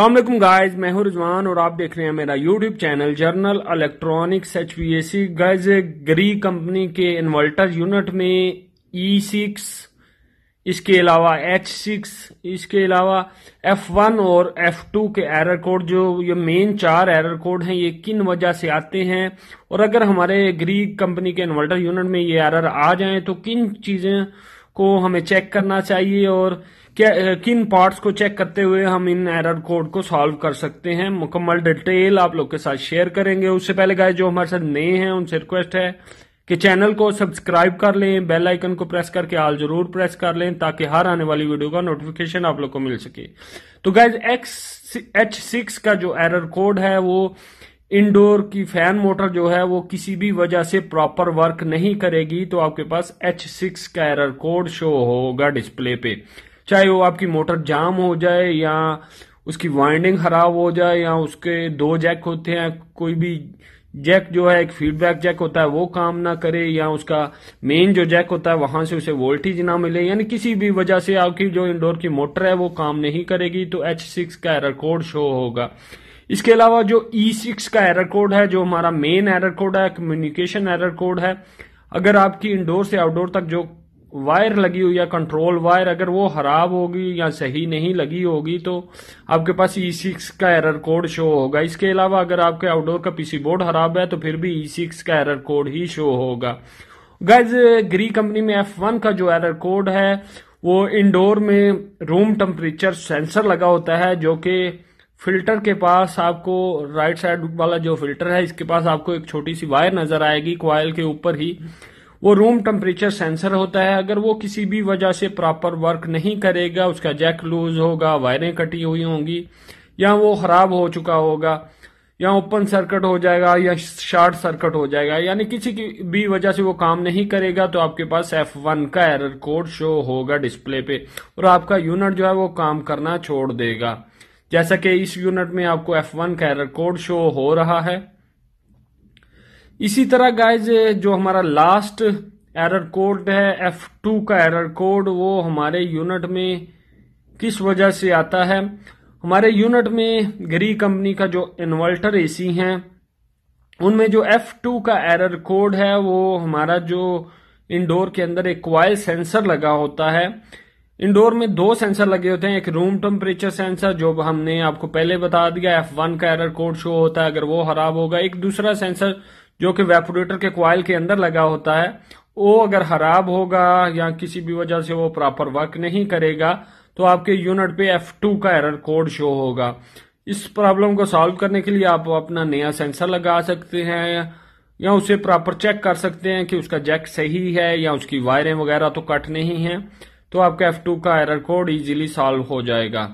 अल्लाह guys मैं हूं रिजवान और आप देख रहे हैं मेरा YouTube channel journal electronics H V S C guys Gree company के इन्वर्टर यूनिट में ई e सिक्स इसके अलावा एच सिक्स इसके अलावा एफ वन और एफ टू के एरर कोड जो ये मेन चार एरर कोड हैं ये किन वजह से आते हैं और अगर हमारे ग्री कंपनी के इन्वर्टर यूनिट में ये एरर आ जाए तो किन चीज़ें को हमें चेक करना चाहिए और क्या किन पार्ट्स को चेक करते हुए हम इन एरर कोड को सॉल्व कर सकते हैं मुकम्मल डिटेल आप लोग के साथ शेयर करेंगे उससे पहले गाय जो हमारे साथ नए हैं उनसे रिक्वेस्ट है कि चैनल को सब्सक्राइब कर लें बेल आइकन को प्रेस करके आल जरूर प्रेस कर लें ताकि हर आने वाली वीडियो का नोटिफिकेशन आप लोग को मिल सके तो गाइज एक्स एच सिक्स का जो एरर कोड है वो इंडोर की फैन मोटर जो है वो किसी भी वजह से प्रॉपर वर्क नहीं करेगी तो आपके पास एच सिक्स का एरर कोड शो होगा डिस्प्ले पे चाहे वो आपकी मोटर जाम हो जाए या उसकी वाइंडिंग खराब हो जाए या उसके दो जैक होते हैं कोई भी जैक जो है एक फीडबैक जैक होता है वो काम ना करे या उसका मेन जो जैक होता है वहां से उसे वोल्टेज ना मिले यानी किसी भी वजह से आपकी जो इंडोर की मोटर है वो काम नहीं करेगी तो एच सिक्स का एरर कोड शो होगा इसके अलावा जो E6 का एरर कोड है जो हमारा मेन एरर कोड है कम्युनिकेशन एरर कोड है अगर आपकी इंडोर से आउटडोर तक जो वायर लगी हुई या कंट्रोल वायर अगर वो खराब होगी या सही नहीं लगी होगी तो आपके पास ई e सिक्स का एरर कोड शो होगा इसके अलावा अगर आपके आउटडोर का पीसी बोर्ड खराब है तो फिर भी ई e सिक्स का एरर कोड ही शो होगा गैज ग्री कंपनी में एफ वन का जो एरर कोड है वो इंडोर में रूम टेम्परेचर सेंसर लगा होता है जो कि फिल्टर के पास आपको राइट साइड वाला जो फिल्टर है इसके पास आपको एक छोटी सी वायर नजर आएगी क्वाइल के ऊपर ही वो रूम टेम्परेचर सेंसर होता है अगर वो किसी भी वजह से प्रॉपर वर्क नहीं करेगा उसका जैक लूज होगा वायरें कटी हुई होंगी या वो खराब हो चुका होगा या ओपन सर्किट हो जाएगा या शॉर्ट सर्किट हो जाएगा यानी किसी की भी वजह से वो काम नहीं करेगा तो आपके पास एफ वन का एरर कोड शो होगा डिस्प्ले पे और आपका यूनिट जो है वो काम करना छोड़ देगा जैसा कि इस यूनिट में आपको F1 का एरर कोड शो हो रहा है इसी तरह गाइज जो हमारा लास्ट एरर कोड है F2 का एरर कोड वो हमारे यूनिट में किस वजह से आता है हमारे यूनिट में घरी कंपनी का जो इन्वर्टर एसी है उनमें जो F2 का एरर कोड है वो हमारा जो इंडोर के अंदर एक क्वाइल सेंसर लगा होता है इंडोर में दो सेंसर लगे होते हैं एक रूम टेम्परेचर सेंसर जो हमने आपको पहले बता दिया एफ वन का एरर कोड शो होता है अगर वो खराब होगा एक दूसरा सेंसर जो कि वेपोरेटर के क्वाइल के अंदर लगा होता है वो अगर खराब होगा या किसी भी वजह से वो प्रॉपर वर्क नहीं करेगा तो आपके यूनिट पे एफ टू का एरर कोड शो होगा इस प्रॉब्लम को सॉल्व करने के लिए आप अपना नया सेंसर लगा सकते हैं या उसे प्रॉपर चेक कर सकते हैं कि उसका जैक सही है या उसकी वायरें वगैरह तो कट नहीं है तो आपका F2 का एरर कोड इजीली सॉल्व हो जाएगा